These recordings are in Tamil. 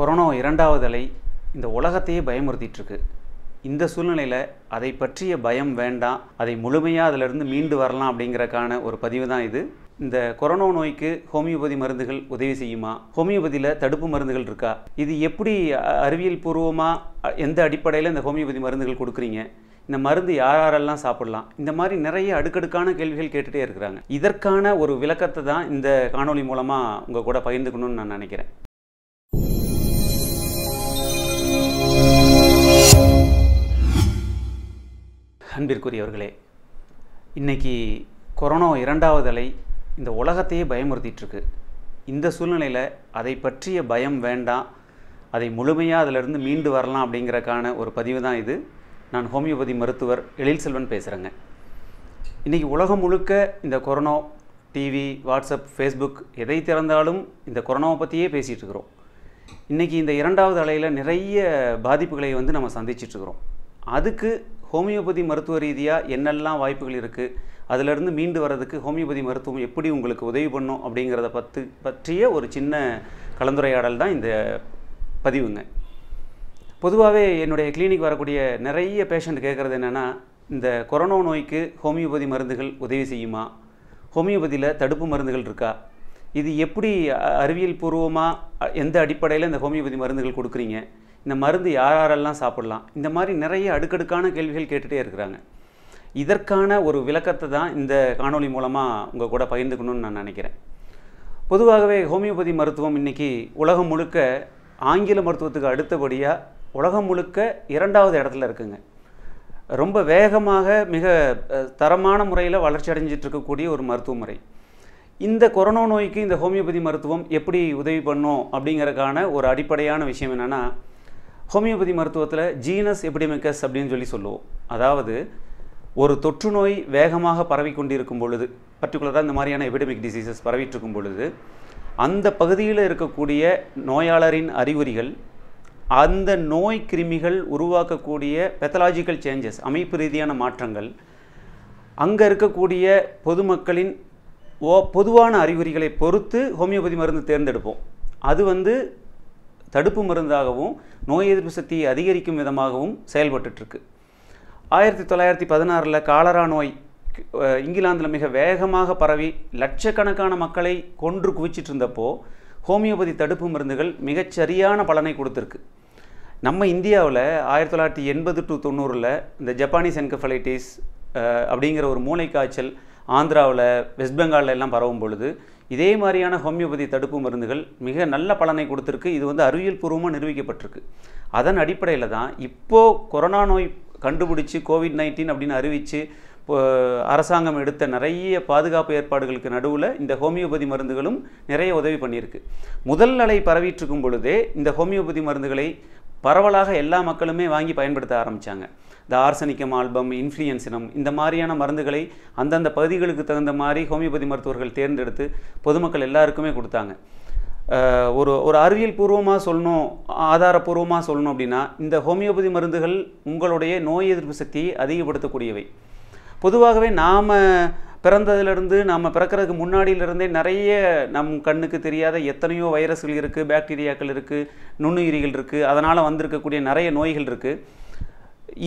கொரோனா இரண்டாவது அலை இந்த உலகத்தையே பயமுறுத்திட்டுருக்கு இந்த சூழ்நிலையில் அதை பற்றிய பயம் வேண்டாம் அதை முழுமையாக அதிலிருந்து மீண்டு வரலாம் அப்படிங்கிறக்கான ஒரு பதிவு தான் இது இந்த கொரோனா நோய்க்கு ஹோமியோபதி மருந்துகள் உதவி செய்யுமா ஹோமியோபதியில் தடுப்பு மருந்துகள் இருக்கா இது எப்படி அறிவியல் பூர்வமாக எந்த அடிப்படையில் இந்த ஹோமியோபதி மருந்துகள் கொடுக்குறீங்க இந்த மருந்து யார் யாரெல்லாம் சாப்பிடலாம் இந்த மாதிரி நிறைய அடுக்கடுக்கான கேள்விகள் கேட்டுகிட்டே இருக்கிறாங்க இதற்கான ஒரு விளக்கத்தை தான் இந்த காணொலி மூலமாக உங்கள் கூட பகிர்ந்துக்கணும்னு நான் நினைக்கிறேன் அன்பிற்குரியவர்களே இன்றைக்கி கொரோனா இரண்டாவது அலை இந்த உலகத்தையே பயமுறுத்திட்டுருக்கு இந்த சூழ்நிலையில் அதை பற்றிய பயம் வேண்டாம் அதை முழுமையாக அதிலிருந்து மீண்டு வரலாம் அப்படிங்கிறக்கான ஒரு பதிவு தான் இது நான் ஹோமியோபதி மருத்துவர் எழில் செல்வன் பேசுகிறேங்க இன்றைக்கி உலகம் முழுக்க இந்த கொரோனா டிவி வாட்ஸ்அப் ஃபேஸ்புக் எதை திறந்தாலும் இந்த கொரோனாவை பற்றியே பேசிகிட்டு இருக்கிறோம் இன்றைக்கி இந்த இரண்டாவது அலையில் நிறைய பாதிப்புகளை வந்து நம்ம சந்திச்சிட்ருக்குறோம் அதுக்கு ஹோமியோபதி மருத்துவ ரீதியாக என்னெல்லாம் வாய்ப்புகள் இருக்குது அதிலிருந்து மீண்டு வர்றதுக்கு ஹோமியோபதி மருத்துவம் எப்படி உங்களுக்கு உதவி பண்ணும் அப்படிங்கிறத பற்றி பற்றிய ஒரு சின்ன கலந்துரையாடல் தான் இந்த பதிவுங்க பொதுவாகவே என்னுடைய கிளினிக் வரக்கூடிய நிறைய பேஷண்ட் கேட்குறது என்னென்னா இந்த கொரோனா நோய்க்கு ஹோமியோபதி மருந்துகள் உதவி செய்யுமா ஹோமியோபதியில் தடுப்பு மருந்துகள் இருக்கா இது எப்படி அறிவியல் பூர்வமாக எந்த அடிப்படையில் இந்த ஹோமியோபதி மருந்துகள் கொடுக்குறீங்க இந்த மருந்து யார் யாரெல்லாம் சாப்பிடலாம் இந்த மாதிரி நிறைய அடுக்கடுக்கான கேள்விகள் கேட்டுகிட்டே இருக்கிறாங்க இதற்கான ஒரு விளக்கத்தை தான் இந்த காணொலி மூலமாக உங்கள் கூட பகிர்ந்துக்கணும்னு நான் நினைக்கிறேன் பொதுவாகவே ஹோமியோபதி மருத்துவம் இன்றைக்கி உலகம் முழுக்க ஆங்கில மருத்துவத்துக்கு அடுத்தபடியாக உலகம் முழுக்க இரண்டாவது இடத்துல இருக்குங்க ரொம்ப வேகமாக மிக தரமான முறையில் வளர்ச்சி அடைஞ்சிட்டு இருக்கக்கூடிய ஒரு மருத்துவ முறை இந்த கொரோனா நோய்க்கு இந்த ஹோமியோபதி மருத்துவம் எப்படி உதவி பண்ணும் அப்படிங்கிறதுக்கான ஒரு அடிப்படையான விஷயம் என்னென்னா ஹோமியோபதி மருத்துவத்தில் ஜீனஸ் எபிடமிக்கஸ் அப்படின்னு சொல்லி சொல்லுவோம் அதாவது ஒரு தொற்று நோய் வேகமாக பரவி கொண்டிருக்கும் பொழுது பர்டிகுலராக இந்த மாதிரியான எபிடமிக் டிசீசஸ் பரவிட்டிருக்கும் பொழுது அந்த பகுதியில் இருக்கக்கூடிய நோயாளரின் அறிகுறிகள் அந்த நோய் கிருமிகள் உருவாக்கக்கூடிய பெத்தலாஜிக்கல் சேஞ்சஸ் அமைப்பு ரீதியான மாற்றங்கள் அங்கே இருக்கக்கூடிய பொதுமக்களின் ஓ பொதுவான அறிகுறிகளை பொறுத்து ஹோமியோபதி மருந்து தேர்ந்தெடுப்போம் அது வந்து தடுப்பு மருந்தாகவும் நோய் எதிர்ப்பு சக்தியை அதிகரிக்கும் விதமாகவும் செயல்பட்டுருக்கு ஆயிரத்தி தொள்ளாயிரத்தி பதினாறில் காலரா நோய் இங்கிலாந்தில் மிக வேகமாக பரவி லட்சக்கணக்கான மக்களை கொன்று குவிச்சிட்டு இருந்தப்போ ஹோமியோபதி தடுப்பு மருந்துகள் மிகச்சரியான பலனை கொடுத்துருக்கு நம்ம இந்தியாவில் ஆயிரத்தி தொள்ளாயிரத்தி எண்பது டு தொண்ணூறில் இந்த ஜப்பானீஸ் என்கஃபலைட்டிஸ் அப்படிங்கிற ஒரு மூளை காய்ச்சல் ஆந்திராவில் வெஸ்ட் பெங்காலில் எல்லாம் பரவும் பொழுது இதே மாதிரியான ஹோமியோபதி தடுப்பு மருந்துகள் மிக நல்ல பலனை கொடுத்துருக்கு இது வந்து அறிவியல் பூர்வமாக நிரூபிக்கப்பட்டிருக்கு அதன் அடிப்படையில் தான் இப்போது கொரோனா நோய் கண்டுபிடிச்சி கோவிட் நைன்டீன் அப்படின்னு அறிவித்து அரசாங்கம் எடுத்த நிறைய பாதுகாப்பு ஏற்பாடுகளுக்கு நடுவில் இந்த ஹோமியோபதி மருந்துகளும் நிறைய உதவி பண்ணியிருக்கு முதல் அலை பரவிட்டு இருக்கும் பொழுதே இந்த ஹோமியோபதி மருந்துகளை பரவலாக எல்லா மக்களுமே வாங்கி பயன்படுத்த ஆரம்பித்தாங்க இந்த ஆர்சனிக்கம் ஆல்பம் இன்ஃப்ளூயன்சினம் இந்த மாதிரியான மருந்துகளை அந்தந்த பகுதிகளுக்கு தகுந்த மாதிரி ஹோமியோபதி மருத்துவர்கள் தேர்ந்தெடுத்து பொதுமக்கள் எல்லாருக்குமே கொடுத்தாங்க ஒரு ஒரு அறிவியல் பூர்வமாக சொல்லணும் ஆதாரப்பூர்வமாக சொல்லணும் அப்படின்னா இந்த ஹோமியோபதி மருந்துகள் உங்களுடைய நோய் எதிர்ப்பு சக்தியை அதிகப்படுத்தக்கூடியவை பொதுவாகவே நாம் பிறந்ததுலேருந்து நாம் பிறக்கிறதுக்கு முன்னாடியிலிருந்தே நிறைய நம் கண்ணுக்கு தெரியாத எத்தனையோ வைரஸ்கள் இருக்குது பாக்டீரியாக்கள் இருக்குது நுண்ணுயிரிகள் இருக்குது அதனால் வந்திருக்கக்கூடிய நிறைய நோய்கள் இருக்குது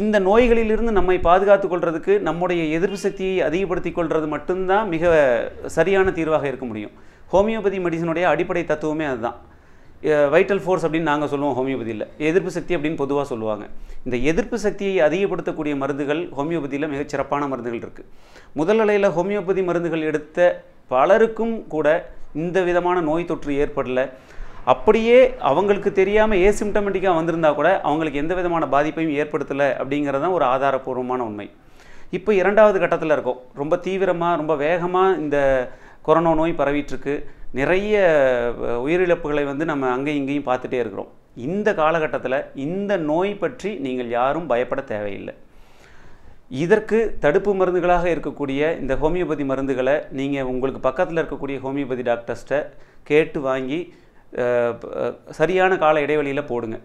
இந்த நோய்களிலிருந்து நம்மை பாதுகாத்து கொள்வதுக்கு நம்முடைய எதிர்ப்பு சக்தியை அதிகப்படுத்தி கொள்வது மட்டும்தான் மிக சரியான தீர்வாக இருக்க முடியும் ஹோமியோபதி மெடிசனுடைய அடிப்படை தத்துவமே அதுதான் வைட்டல் ஃபோர்ஸ் அப்படின்னு நாங்கள் சொல்லுவோம் ஹோமியோபதியில் எதிர்ப்பு சக்தி அப்படின்னு பொதுவாக சொல்லுவாங்க இந்த எதிர்ப்பு சக்தியை அதிகப்படுத்தக்கூடிய மருந்துகள் ஹோமியோபதியில் மிகச் சிறப்பான மருந்துகள் இருக்குது முதல் நிலையில் ஹோமியோபதி மருந்துகள் எடுத்த பலருக்கும் கூட இந்த விதமான நோய் தொற்று ஏற்படலை அப்படியே அவங்களுக்கு தெரியாமல் ஏசிம்டமெட்டிக்காக வந்திருந்தால் கூட அவங்களுக்கு எந்த விதமான பாதிப்பையும் ஏற்படுத்தலை அப்படிங்கிறது தான் ஒரு ஆதாரபூர்வமான உண்மை இப்போ இரண்டாவது கட்டத்தில் இருக்கோம் ரொம்ப தீவிரமாக ரொம்ப வேகமாக இந்த கொரோனா நோய் பரவிட்டுருக்கு நிறைய உயிரிழப்புகளை வந்து நம்ம அங்கேயும் இங்கேயும் பார்த்துட்டே இருக்கிறோம் இந்த காலகட்டத்தில் இந்த நோய் பற்றி நீங்கள் யாரும் பயப்பட தேவையில்லை இதற்கு தடுப்பு மருந்துகளாக இருக்கக்கூடிய இந்த ஹோமியோபதி மருந்துகளை நீங்கள் உங்களுக்கு பக்கத்தில் இருக்கக்கூடிய ஹோமியோபதி டாக்டர்ஸ்ட்டை கேட்டு வாங்கி சரியான கால இடைவெளியில் போடுங்க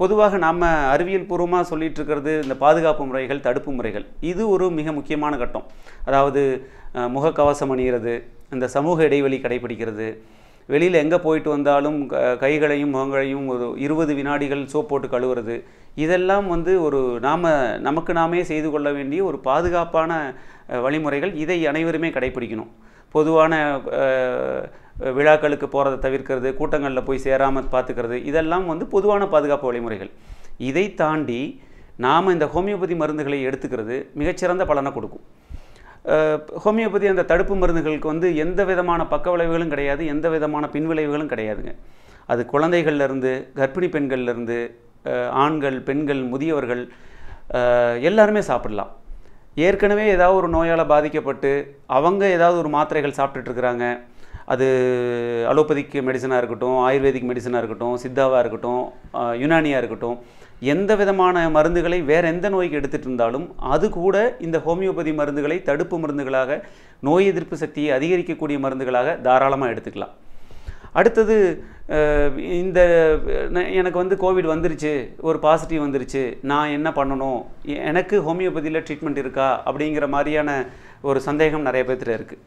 பொதுவாக நாம் அறிவியல் பூர்வமாக சொல்லிகிட்டு இருக்கிறது இந்த பாதுகாப்பு முறைகள் தடுப்பு முறைகள் இது ஒரு மிக முக்கியமான கட்டம் அதாவது முகக்கவசம் அணிகிறது இந்த சமூக இடைவெளி கடைபிடிக்கிறது வெளியில் எங்கே போயிட்டு வந்தாலும் கைகளையும் முகங்களையும் ஒரு இருபது வினாடிகள் சோப் போட்டு கழுவுறது இதெல்லாம் வந்து ஒரு நாம் நமக்கு நாமே செய்து கொள்ள வேண்டிய ஒரு பாதுகாப்பான வழிமுறைகள் இதை அனைவருமே கடைபிடிக்கணும் பொதுவான விழாக்களுக்கு போகிறத தவிர்க்கிறது கூட்டங்களில் போய் சேராமல் பார்த்துக்கிறது இதெல்லாம் வந்து பொதுவான பாதுகாப்பு வழிமுறைகள் இதை தாண்டி நாம் இந்த ஹோமியோபதி மருந்துகளை எடுத்துக்கிறது மிகச்சிறந்த பலனை கொடுக்கும் ஹோமியோபதி அந்த தடுப்பு மருந்துகளுக்கு வந்து எந்த விதமான பக்க விளைவுகளும் கிடையாது எந்த விதமான பின்விளைவுகளும் கிடையாதுங்க அது குழந்தைகள்லேருந்து கர்ப்பிணி பெண்கள்லேருந்து ஆண்கள் பெண்கள் முதியவர்கள் எல்லாருமே சாப்பிடலாம் ஏற்கனவே ஏதாவது ஒரு நோயால் பாதிக்கப்பட்டு அவங்க ஏதாவது ஒரு மாத்திரைகள் சாப்பிட்டுட்ருக்குறாங்க அது அலோபதிக்கு மெடிசனாக இருக்கட்டும் ஆயுர்வேதிக் மெடிசனாக இருக்கட்டும் சித்தாவாக இருக்கட்டும் யுனானியாக இருக்கட்டும் எந்த விதமான மருந்துகளை வேறு எந்த நோய்க்கு எடுத்துகிட்டு இருந்தாலும் அது கூட இந்த ஹோமியோபதி மருந்துகளை தடுப்பு மருந்துகளாக நோய் எதிர்ப்பு சக்தியை அதிகரிக்கக்கூடிய மருந்துகளாக தாராளமாக எடுத்துக்கலாம் அடுத்தது இந்த எனக்கு வந்து கோவிட் வந்துருச்சு ஒரு பாசிட்டிவ் வந்துருச்சு நான் என்ன பண்ணணும் எனக்கு ஹோமியோபதியில் ட்ரீட்மெண்ட் இருக்கா அப்படிங்கிற மாதிரியான ஒரு சந்தேகம் நிறைய பேர்த்துல இருக்குது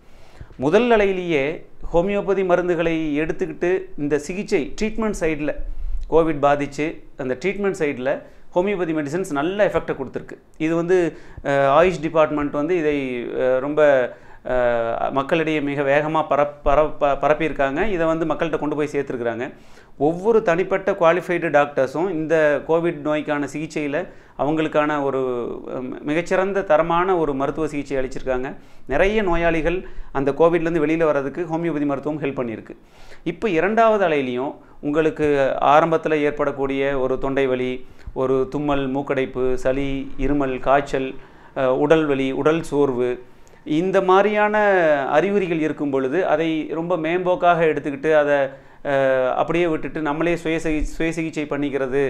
முதல் நிலையிலேயே ஹோமியோபதி மருந்துகளை எடுத்துக்கிட்டு இந்த சிகிச்சை ட்ரீட்மெண்ட் சைடில் கோவிட் பாதித்து அந்த ட்ரீட்மெண்ட் சைடில் ஹோமியோபதி மெடிசன்ஸ் நல்ல எஃபெக்டை கொடுத்துருக்கு இது வந்து ஆயுஷ் டிபார்ட்மெண்ட் வந்து இதை ரொம்ப மக்களிடையே மிக வேகமாக பர பரப்ப பரப்பியிருக்காங்க இதை வந்து மக்கள்கிட்ட கொண்டு போய் சேர்த்துருக்குறாங்க ஒவ்வொரு தனிப்பட்ட குவாலிஃபைடு டாக்டர்ஸும் இந்த கோவிட் நோய்க்கான சிகிச்சையில் அவங்களுக்கான ஒரு மிகச்சிறந்த தரமான ஒரு மருத்துவ சிகிச்சை அளிச்சிருக்காங்க நிறைய நோயாளிகள் அந்த கோவிட்லேருந்து வெளியில் வர்றதுக்கு ஹோமியோபதி மருத்துவம் ஹெல்ப் பண்ணியிருக்கு இப்போ இரண்டாவது அலையிலையும் உங்களுக்கு ஆரம்பத்தில் ஏற்படக்கூடிய ஒரு தொண்டை வலி ஒரு தும்மல் மூக்கடைப்பு சளி இருமல் காய்ச்சல் உடல் வலி உடல் சோர்வு இந்த மாதிரியான அறிகுறிகள் இருக்கும் பொழுது அதை ரொம்ப மேம்போக்காக எடுத்துக்கிட்டு அதை அப்படியே விட்டுட்டு நம்மளே சுய சிகி சுய சிகிச்சை பண்ணிக்கிறது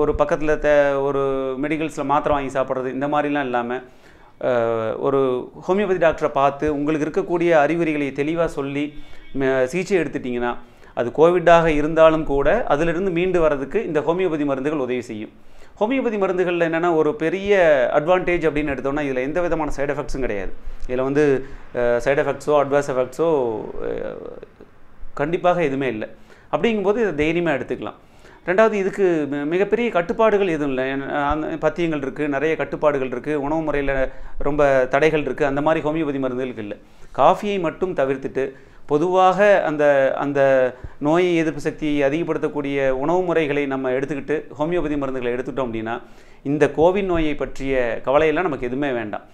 ஒரு பக்கத்தில் த ஒரு மெடிக்கல்ஸில் மாத்திரை வாங்கி சாப்பிட்றது இந்த மாதிரிலாம் இல்லாமல் ஒரு ஹோமியோபதி டாக்டரை பார்த்து உங்களுக்கு இருக்கக்கூடிய அறிகுறிகளை தெளிவாக சொல்லி சிகிச்சை எடுத்துட்டிங்கன்னா அது கோவிட்டாக இருந்தாலும் கூட அதிலிருந்து மீண்டு வர்றதுக்கு இந்த ஹோமியோபதி மருந்துகள் உதவி செய்யும் ஹோமியோபதி மருந்துகளில் என்னென்னா ஒரு பெரிய அட்வான்டேஜ் அப்படின்னு எடுத்தோம்னா இதில் எந்த விதமான சைடு எஃபெக்ட்ஸும் கிடையாது இதில் வந்து சைடு எஃபெக்ட்ஸோ அட்வர்ஸ் எஃபெக்ட்ஸோ கண்டிப்பாக எதுவுமே இல்லை அப்படிங்கும்போது இதை தைரியமாக எடுத்துக்கலாம் ரெண்டாவது இதுக்கு மிகப்பெரிய கட்டுப்பாடுகள் எதுவும் இல்லை பத்தியங்கள் இருக்குது நிறைய கட்டுப்பாடுகள் இருக்குது உணவு முறையில் ரொம்ப தடைகள் இருக்குது அந்த மாதிரி ஹோமியோபதி மருந்துகளுக்கு இல்லை காஃபியை மட்டும் தவிர்த்துட்டு பொதுவாக அந்த அந்த நோய் எதிர்ப்பு சக்தியை அதிகப்படுத்தக்கூடிய உணவு முறைகளை நம்ம எடுத்துக்கிட்டு ஹோமியோபதி மருந்துகளை எடுத்துக்கிட்டோம் அப்படின்னா இந்த கோவிட் நோயை பற்றிய கவலையெல்லாம் நமக்கு எதுவுமே வேண்டாம்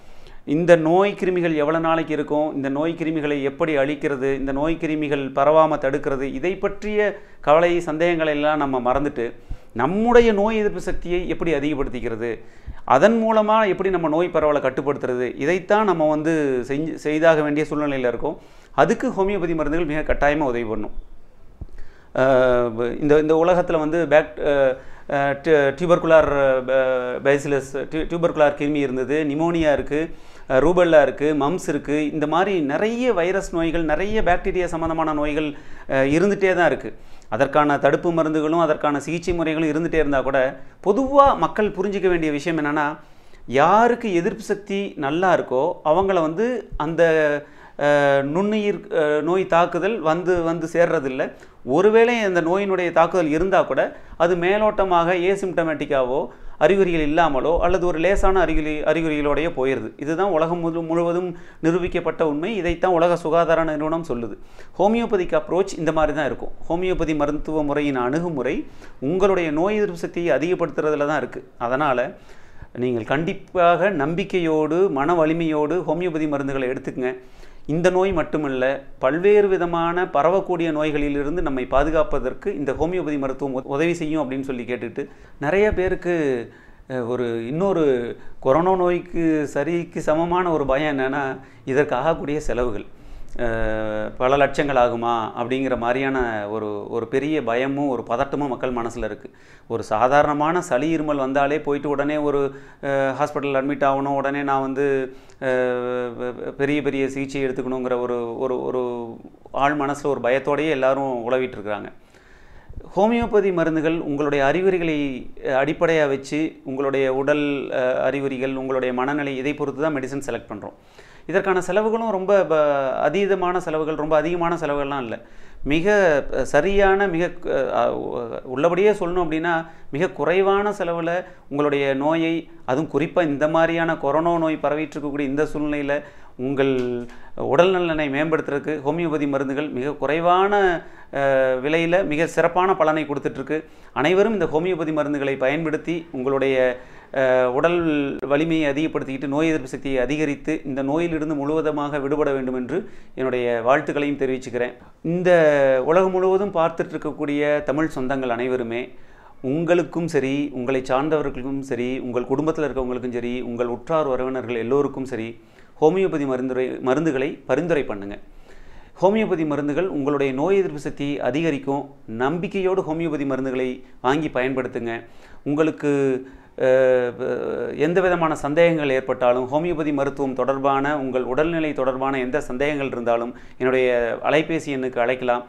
இந்த நோய் கிருமிகள் எவ்வளோ நாளைக்கு இருக்கும் இந்த நோய் கிருமிகளை எப்படி அழிக்கிறது இந்த நோய் கிருமிகள் பரவாமல் தடுக்கிறது இதை பற்றிய கவலை சந்தேகங்களை எல்லாம் நம்ம மறந்துட்டு நம்முடைய நோய் எதிர்ப்பு சக்தியை எப்படி அதிகப்படுத்திக்கிறது அதன் மூலமாக எப்படி நம்ம நோய் பரவலை கட்டுப்படுத்துறது இதைத்தான் நம்ம வந்து செஞ்சு செய்தாக வேண்டிய சூழ்நிலையில் இருக்கோம் அதுக்கு ஹோமியோபதி மருந்துகள் மிக கட்டாயமாக உதவி பண்ணும் இந்த இந்த உலகத்தில் வந்து பேக் டியூபர்குலார் பைசிலஸ் டியூபர்குலார் கிருமி இருந்தது நிமோனியா இருக்குது ரூபல்லா இருக்குது மம்ஸ் இருக்குது இந்த மாதிரி நிறைய வைரஸ் நோய்கள் நிறைய பாக்டீரியா சம்மந்தமான நோய்கள் இருந்துகிட்டே தான் இருக்குது அதற்கான தடுப்பு மருந்துகளும் அதற்கான சிகிச்சை முறைகளும் இருந்துகிட்டே இருந்தால் கூட பொதுவாக மக்கள் புரிஞ்சிக்க வேண்டிய விஷயம் என்னென்னா யாருக்கு எதிர்ப்பு சக்தி நல்லா இருக்கோ அவங்கள வந்து அந்த நுண்ணுயிர் நோய் தாக்குதல் வந்து வந்து சேர்றதில்லை ஒருவேளை அந்த நோயினுடைய தாக்குதல் இருந்தால் கூட அது மேலோட்டமாக ஏசிம்டமேட்டிக்காவோ அறிகுறிகள் இல்லாமலோ அல்லது ஒரு லேசான அறிகுறி அறிகுறிகளோடையே போயிடுது இதுதான் உலகம் முழு முழுவதும் நிரூபிக்கப்பட்ட உண்மை இதைத்தான் உலக சுகாதார நிறுவனம் சொல்லுது ஹோமியோபதிக்கு அப்ரோச் இந்த மாதிரி தான் இருக்கும் ஹோமியோபதி மருத்துவ முறையின் அணுகுமுறை உங்களுடைய நோய் எதிர்ப்பு சக்தியை அதிகப்படுத்துறதுல தான் இருக்குது அதனால் நீங்கள் கண்டிப்பாக நம்பிக்கையோடு மன வலிமையோடு ஹோமியோபதி மருந்துகளை எடுத்துக்கங்க இந்த நோய் மட்டுமல்ல பல்வேறு விதமான பரவக்கூடிய நோய்களிலிருந்து நம்மை பாதுகாப்பதற்கு இந்த ஹோமியோபதி மருத்துவம் உதவி செய்யும் அப்படின்னு சொல்லி கேட்டுட்டு நிறைய பேருக்கு ஒரு இன்னொரு கொரோனா நோய்க்கு சரிக்கு சமமான ஒரு பயம் என்னென்னா இதற்கு ஆகக்கூடிய செலவுகள் பல லட்சங்கள் ஆகுமா அப்படிங்கிற மாதிரியான ஒரு ஒரு பெரிய பயமும் ஒரு பதட்டமும் மக்கள் மனசில் இருக்குது ஒரு சாதாரணமான சளி இருமல் வந்தாலே போயிட்டு உடனே ஒரு ஹாஸ்பிட்டல் அட்மிட் ஆகணும் உடனே நான் வந்து பெரிய பெரிய சிகிச்சை எடுத்துக்கணுங்கிற ஒரு ஒரு ஒரு ஆள் மனசில் ஒரு பயத்தோடையே எல்லோரும் உழவிட்டுருக்குறாங்க ஹோமியோபதி மருந்துகள் உங்களுடைய அறிகுறிகளை அடிப்படையாக வச்சு உங்களுடைய உடல் அறிகுறிகள் உங்களுடைய மனநிலை இதை பொறுத்து தான் மெடிசன் செலக்ட் பண்ணுறோம் இதற்கான செலவுகளும் ரொம்ப அதீதமான செலவுகள் ரொம்ப அதிகமான செலவுகள்லாம் இல்லை மிக சரியான மிக உள்ளபடியே சொல்லணும் அப்படின்னா மிக குறைவான செலவில் உங்களுடைய நோயை அதுவும் குறிப்பாக இந்த மாதிரியான கொரோனா நோய் பரவிட்டு இருக்கக்கூடிய இந்த சூழ்நிலையில் உங்கள் உடல் நலனை மேம்படுத்துறதுக்கு ஹோமியோபதி மருந்துகள் மிக குறைவான விலையில் மிக சிறப்பான பலனை கொடுத்துட்ருக்கு அனைவரும் இந்த ஹோமியோபதி மருந்துகளை பயன்படுத்தி உங்களுடைய உடல் வலிமையை அதிகப்படுத்திக்கிட்டு நோய் எதிர்ப்பு சக்தியை அதிகரித்து இந்த நோயிலிருந்து முழுவதமாக விடுபட வேண்டும் என்று என்னுடைய வாழ்த்துக்களையும் தெரிவிச்சுக்கிறேன் இந்த உலகம் முழுவதும் பார்த்துட்டு இருக்கக்கூடிய தமிழ் சொந்தங்கள் அனைவருமே உங்களுக்கும் சரி உங்களை சார்ந்தவர்களுக்கும் சரி உங்கள் குடும்பத்தில் இருக்கவங்களுக்கும் சரி உங்கள் உற்றார் உறவினர்கள் எல்லோருக்கும் சரி ஹோமியோபதி மருந்துரை மருந்துகளை பரிந்துரை பண்ணுங்கள் ஹோமியோபதி மருந்துகள் உங்களுடைய நோய் எதிர்ப்பு சக்தியை அதிகரிக்கும் நம்பிக்கையோடு ஹோமியோபதி மருந்துகளை வாங்கி பயன்படுத்துங்க உங்களுக்கு எந்த விதமான சந்தேகங்கள் ஏற்பட்டாலும் ஹோமியோபதி மருத்துவம் தொடர்பான உங்கள் உடல்நிலை தொடர்பான எந்த சந்தேகங்கள் இருந்தாலும் என்னுடைய அலைபேசி எண்ணுக்கு அழைக்கலாம்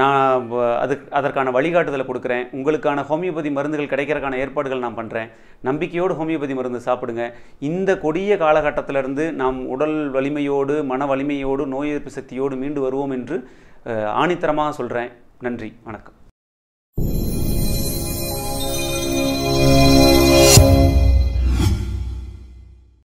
நான் அது அதற்கான வழிகாட்டுதலை கொடுக்குறேன் உங்களுக்கான ஹோமியோபதி மருந்துகள் கிடைக்கிறதுக்கான ஏற்பாடுகள் நான் பண்ணுறேன் நம்பிக்கையோடு ஹோமியோபதி மருந்து சாப்பிடுங்க இந்த கொடிய காலகட்டத்திலிருந்து நாம் உடல் வலிமையோடு மன வலிமையோடு நோய் எதிர்ப்பு சக்தியோடு மீண்டு வருவோம் என்று ஆணித்தரமாக சொல்கிறேன் நன்றி வணக்கம்